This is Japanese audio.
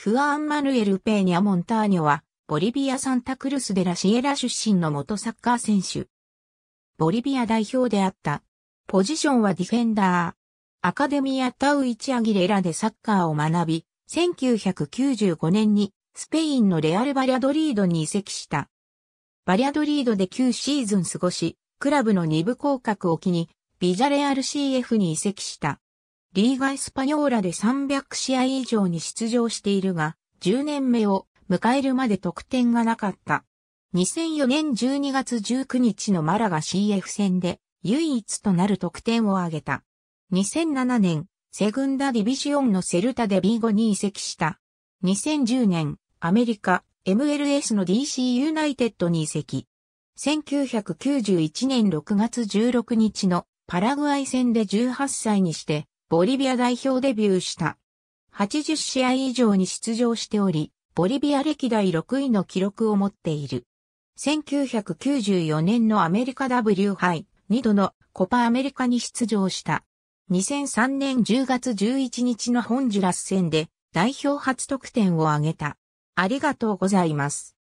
フアン・マヌエル・ペーニャ・モンターニョは、ボリビア・サンタクルス・デ・ラ・シエラ出身の元サッカー選手。ボリビア代表であった。ポジションはディフェンダー。アカデミア・タウイチ・アギレラでサッカーを学び、1995年にスペインのレアル・バリャドリードに移籍した。バリャドリードで9シーズン過ごし、クラブの2部降格を機に、ビジャレアル CF に移籍した。リーガ・エスパニョーラで300試合以上に出場しているが、10年目を迎えるまで得点がなかった。2004年12月19日のマラガ CF 戦で唯一となる得点を挙げた。2007年、セグンダディビジオンのセルタで B5 に移籍した。2010年、アメリカ MLS の DC ユナイテッドに移籍。1991年6月16日のパラグアイ戦で18歳にしてボリビア代表デビューした。80試合以上に出場しており、ボリビア歴代6位の記録を持っている。1994年のアメリカ W 杯2度のコパアメリカに出場した。2003年10月11日のホンジュラス戦で代表初得点を挙げた。ありがとうございます。